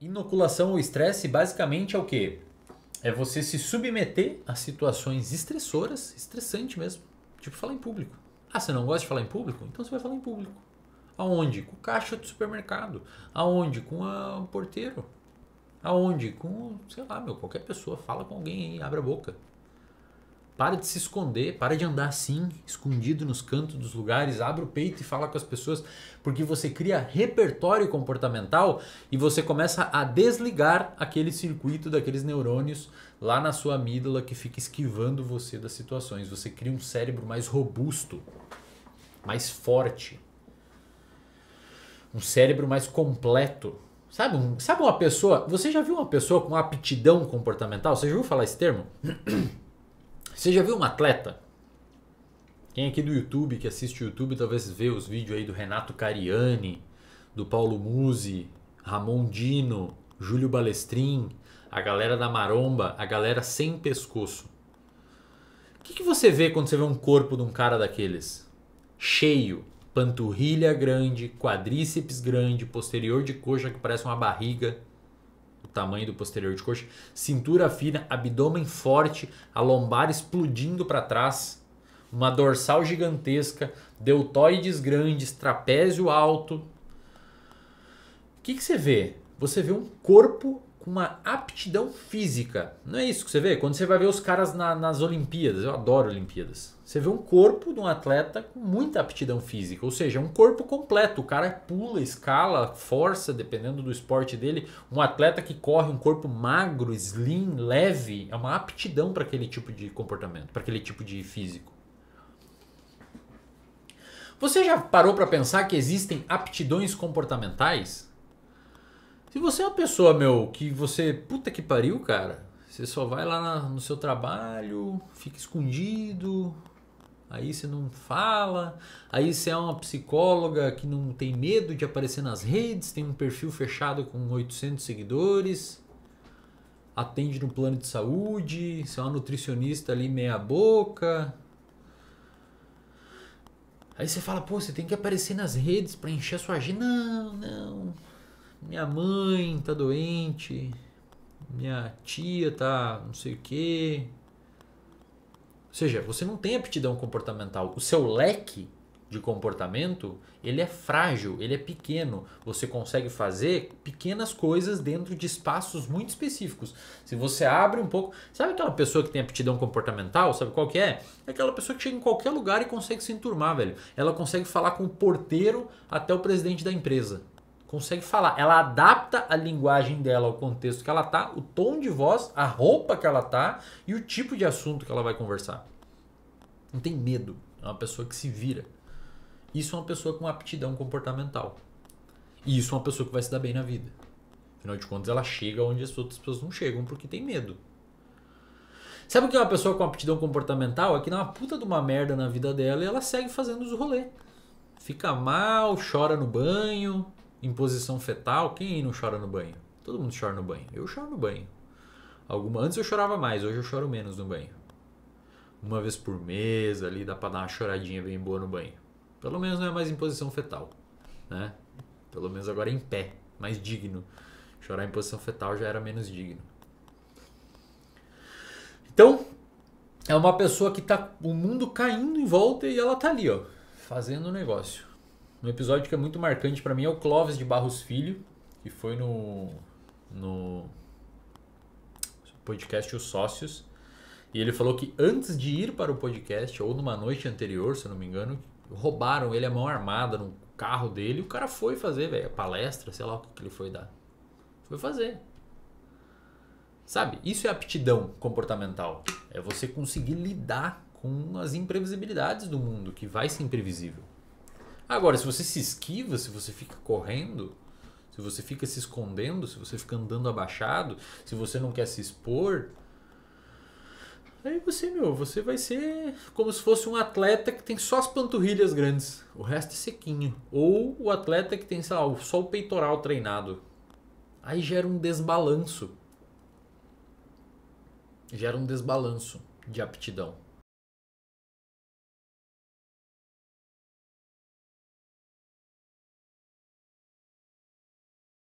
Inoculação ao estresse basicamente é o quê? É você se submeter a situações estressoras, estressante mesmo. Tipo falar em público. Ah, você não gosta de falar em público? Então você vai falar em público. Aonde? Com o caixa do supermercado. Aonde? Com a, porteiro. Aonde? Com, sei lá, meu, qualquer pessoa. Fala com alguém aí, abre a boca. Para de se esconder, para de andar assim, escondido nos cantos dos lugares, abre o peito e fala com as pessoas, porque você cria repertório comportamental e você começa a desligar aquele circuito daqueles neurônios lá na sua amígdala que fica esquivando você das situações. Você cria um cérebro mais robusto, mais forte, um cérebro mais completo. Sabe, um, sabe uma pessoa? Você já viu uma pessoa com aptidão comportamental? Você já ouviu falar esse termo? Você já viu um atleta? Quem aqui do YouTube, que assiste o YouTube, talvez vê os vídeos aí do Renato Cariani, do Paulo Musi, Ramon Dino, Júlio Balestrin, a galera da Maromba, a galera sem pescoço. O que, que você vê quando você vê um corpo de um cara daqueles? Cheio, panturrilha grande, quadríceps grande, posterior de coxa que parece uma barriga o tamanho do posterior de coxa, cintura fina, abdômen forte, a lombar explodindo para trás, uma dorsal gigantesca, deltoides grandes, trapézio alto. O que, que você vê? Você vê um corpo com uma aptidão física. Não é isso que você vê? Quando você vai ver os caras na, nas Olimpíadas, eu adoro Olimpíadas. Você vê um corpo de um atleta com muita aptidão física, ou seja, é um corpo completo. O cara pula, escala, força, dependendo do esporte dele. Um atleta que corre um corpo magro, slim, leve, é uma aptidão para aquele tipo de comportamento, para aquele tipo de físico. Você já parou para pensar que existem aptidões comportamentais? Se você é uma pessoa, meu, que você. Puta que pariu, cara. Você só vai lá na, no seu trabalho, fica escondido, aí você não fala, aí você é uma psicóloga que não tem medo de aparecer nas redes, tem um perfil fechado com 800 seguidores, atende no plano de saúde, você é uma nutricionista ali meia boca. Aí você fala, pô, você tem que aparecer nas redes para encher a sua agenda. Não, não minha mãe tá doente, minha tia tá não sei o quê. Ou seja, você não tem aptidão comportamental. O seu leque de comportamento, ele é frágil, ele é pequeno. Você consegue fazer pequenas coisas dentro de espaços muito específicos. Se você abre um pouco, sabe aquela pessoa que tem aptidão comportamental, sabe qual que é? É aquela pessoa que chega em qualquer lugar e consegue se enturmar, velho. Ela consegue falar com o porteiro até o presidente da empresa consegue falar. Ela adapta a linguagem dela ao contexto que ela tá, o tom de voz, a roupa que ela tá e o tipo de assunto que ela vai conversar. Não tem medo. É uma pessoa que se vira. Isso é uma pessoa com aptidão comportamental. E isso é uma pessoa que vai se dar bem na vida. Afinal de contas, ela chega onde as outras pessoas não chegam porque tem medo. Sabe o que é uma pessoa com aptidão comportamental? É que dá uma puta de uma merda na vida dela e ela segue fazendo os rolês. Fica mal, chora no banho, em posição fetal, quem não chora no banho? Todo mundo chora no banho. Eu choro no banho. Alguma antes eu chorava mais, hoje eu choro menos no banho. Uma vez por mês ali dá para dar uma choradinha bem boa no banho. Pelo menos não é mais em posição fetal, né? Pelo menos agora é em pé, mais digno. Chorar em posição fetal já era menos digno. Então, é uma pessoa que tá o mundo caindo em volta e ela tá ali, ó, fazendo o negócio. Um episódio que é muito marcante para mim é o Clóvis de Barros Filho, que foi no, no podcast Os Sócios. E ele falou que antes de ir para o podcast, ou numa noite anterior, se eu não me engano, roubaram ele a mão armada no carro dele. O cara foi fazer, velho, palestra, sei lá o que, que ele foi dar. Foi fazer. Sabe? Isso é aptidão comportamental. É você conseguir lidar com as imprevisibilidades do mundo, que vai ser imprevisível. Agora, se você se esquiva, se você fica correndo, se você fica se escondendo, se você fica andando abaixado, se você não quer se expor, aí você, meu, você vai ser como se fosse um atleta que tem só as panturrilhas grandes, o resto é sequinho. Ou o atleta que tem, sei lá, só o peitoral treinado. Aí gera um desbalanço. Gera um desbalanço de aptidão.